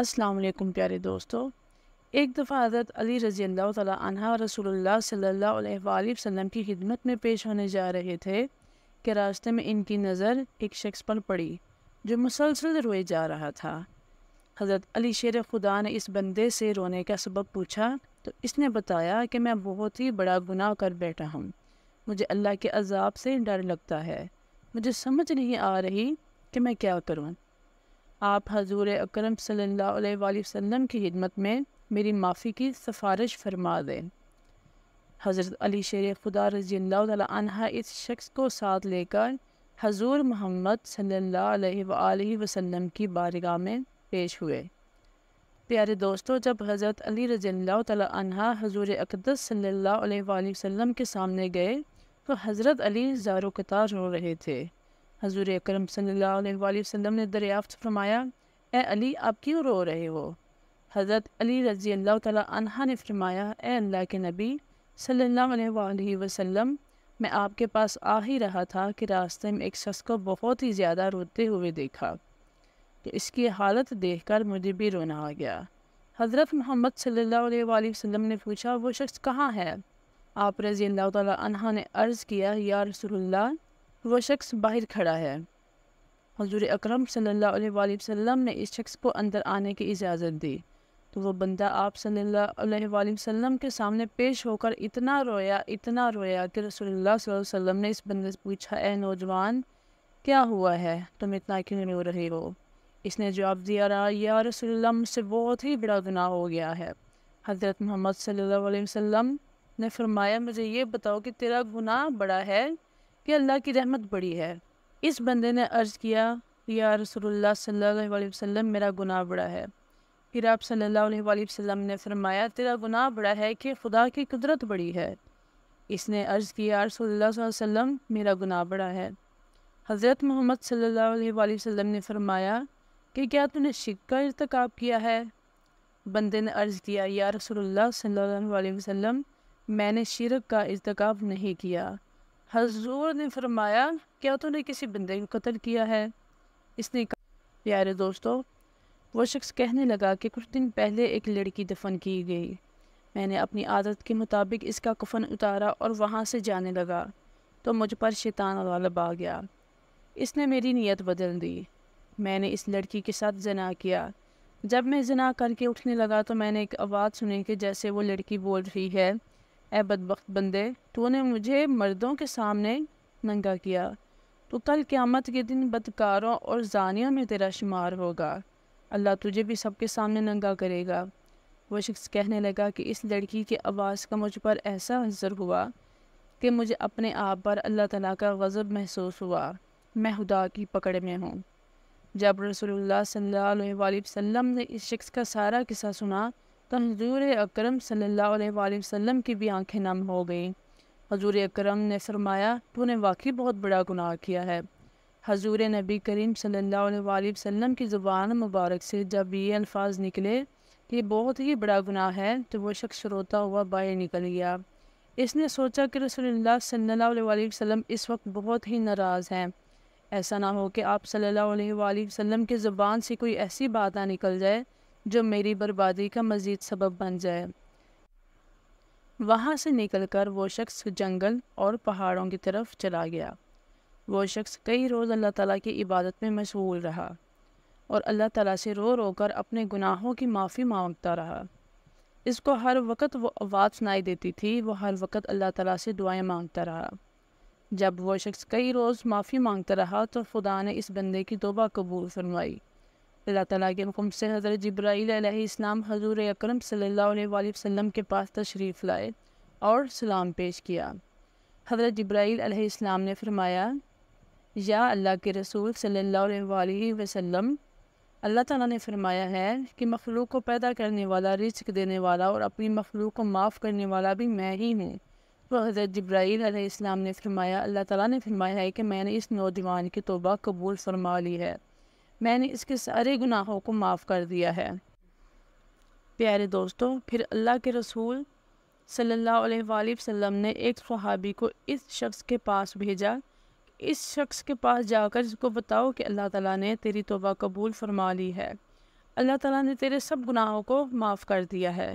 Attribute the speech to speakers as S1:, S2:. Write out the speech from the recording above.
S1: अस्सलाम वालेकुम प्यारे दोस्तों एक दफ़ा हज़रत अली रज़ी अल्लाह तह रसूलुल्लाह सल्लल्लाहु अलैहि वसल्लम की खिदमत में पेश होने जा रहे थे कि रास्ते में इनकी नज़र एक शख्स पर पड़ी जो मुसलसल रोए जा रहा था हज़रत अली शेर खुदा ने इस बंदे से रोने का सबब पूछा तो इसने बताया कि मैं बहुत ही बड़ा गुनाह कर बैठा हूँ मुझे अल्लाह के अजाब से डर लगता है मुझे समझ नहीं आ रही कि मैं क्या करूँ आप हजूर अक्रम सल्ला वसम की हिदमत में मेरी माफ़ी की सिफारिश फरमा दें हज़रत अली शेर खुदा रजी तहा इस शख्स को साथ लेकर हजूर मोहम्मद सल्ला वसम की बारगाह में पेश हुए प्यारे दोस्तों जब हज़रत अली रजी तहा हजूर अकदस सल्ला वसम के सामने गए तो हज़रत अली जारो कतार रो रहे थे हजूर अक्रम वसम ने दरियाफ़्त फरमाया ए अली आप क्यों रो रहे हो हज़रत अली रज़ी अल्लाह तहा ने फरमाया ए अल्लाह के नबी सल्लल्लाहु अलैहि वसल्लम मैं आपके पास आ ही रहा था कि रास्ते में एक शख्स को बहुत ही ज़्यादा रोते हुए देखा तो इसकी हालत देख कर मुझे भी रोना आ गया हज़रत मोहम्मद सल्लल्लाहु अलैहि वसल्लम ने पूछा वो शख्स कहाँ है आप रज़ी अल्लाह तहा ने अर्ज़ किया या रसोल्ला वो शख्स बाहर खड़ा है हजूर अक्रम सल्ला वसम ने इस शख्स को अंदर आने की इजाज़त दी तो वह बंदा आप सल्लाम के सामने पेश होकर इतना रोया इतना रोया कि रसोल्ला ने इस बंदे से पूछा ए नौजवान क्या हुआ है तुम इतना क्यों रो रहे हो इसने जवाब दिया रहा या रसोल्ला से बहुत ही बड़ा गुनाह हो गया है हज़रत मोहम्मद सल्ला वसम ने फरमाया मुझे ये बताओ कि तेरा गुनाह बड़ा है कि अल्लाह की रहमत बड़ी है इस बंदे ने अर्ज़ किया या रसोल्ला सल्ला वसम मेरा गुनाह बड़ा है फिर आप सल्ला वसम ने फरमाया तेरा गुनाह बड़ा है कि खुदा की कुदरत बड़ी है इसने अर्ज़ किया रसोल्ला वसम मेरा गुनाह बड़ा है हज़रत मोहम्मद सल्ला वसम ने फरमाया कि क्या तूने शिक का इरतक किया है बंदे ने अर्ज़ किया या रसोल्ला सल्लल्लाहु अलैहि मैंने शिरक का इरतक नहीं किया हजूर ने फरमाया क्या तूने किसी बंदे को कत्ल किया है इसने कहा प्यारे दोस्तों वो शख्स कहने लगा कि कुछ दिन पहले एक लड़की दफन की गई मैंने अपनी आदत के मुताबिक इसका कफन उतारा और वहाँ से जाने लगा तो मुझ पर शैतान गालब आ गया इसने मेरी नीयत बदल दी मैंने इस लड़की के साथ जना किया जब मैं जना करके उठने लगा तो मैंने एक आवाज़ सुनी कि जैसे वो लड़की बोल रही है ए बदबक बंदे तूने मुझे मर्दों के सामने नंगा किया तो कल क़्यामत के दिन बदकारों और जानिया में तेरा शुमार होगा अल्लाह तुझे भी सबके सामने नंगा करेगा वह शख्स कहने लगा कि इस लड़की की आवाज़ का मुझ पर ऐसा असर हुआ कि मुझे अपने आप पर अल्लाह तला का गज़ब महसूस हुआ मैं खुदा की पकड़ में हूँ जब रसोल्ला सल्ला वसम ने इस शख्स का सारा किस्सा सुना तो हजूर अक्रम सल्लल्लाहु अलैहि वसल्लम की भी आंखें नम हो गईं हजूर अक्रम ने फरमाया तूने वाकई बहुत बड़ा गुनाह किया है हजूर नबी करीम सल्लल्लाहु अलैहि वसल्लम की ज़ुबान मुबारक से जब ये अल्फाज निकले कि बहुत ही बड़ा गुनाह है तो वह शख्स रोता हुआ बाहर निकल गया इसने सोचा कि रसोल्ला सल्ला वसम इस वक्त बहुत ही नाराज़ हैं ऐसा ना हो कि आप सल्ला वसम की ज़ुबान से कोई ऐसी बात ना निकल जाए जो मेरी बर्बादी का मज़ीद सबब बन जाए वहाँ से निकलकर वो शख्स जंगल और पहाड़ों की तरफ चला गया वो शख्स कई रोज़ अल्लाह ताला की इबादत में मशगूल रहा और अल्लाह ताला से रो रो कर अपने गुनाहों की माफ़ी मांगता रहा इसको हर वक्त वो आवाज़ सुनाई देती थी वो हर वक्त अल्लाह ताला से दुआएं मांगता रहा जब वो शख्स कई रोज़ माफ़ी मांगता रहा तो खुदा ने इस बंदे की तोबा कबूल फरमाई अल्लाह ताला के हुक्म से हज़रत जब्राईलम हजूर अक्रम सल्ला वसम के पास तशरीफ़ लाए और सलाम पेश किया हज़रत जब्राईलम ने फरमाया या अल्लाह के रसूल सल्ला वसम अल्लाह ताला ने फरमाया है कि मखलूक को पैदा करने वाला रिस्क देने वाला और अपनी मखलूक को माफ़ करने वाला भी मैं ही हूँ तो हज़रत जब्राईलम ने फरमाया अल्लाह ताला ने फरमाया है कि मैंने इस नौजवान की तोबा कबूल फरमा ली है मैंने इसके सारे गुनाहों को माफ़ कर दिया है प्यारे दोस्तों फिर अल्लाह के रसूल सल्लल्लाहु अलैहि वसल्लम ने एक सहाबी को इस शख्स के पास भेजा इस शख्स के पास जाकर इसको बताओ कि अल्लाह ताला ने तेरी तोबा कबूल फरमा ली है अल्लाह ताला ने तेरे सब गुनाहों को माफ़ कर दिया है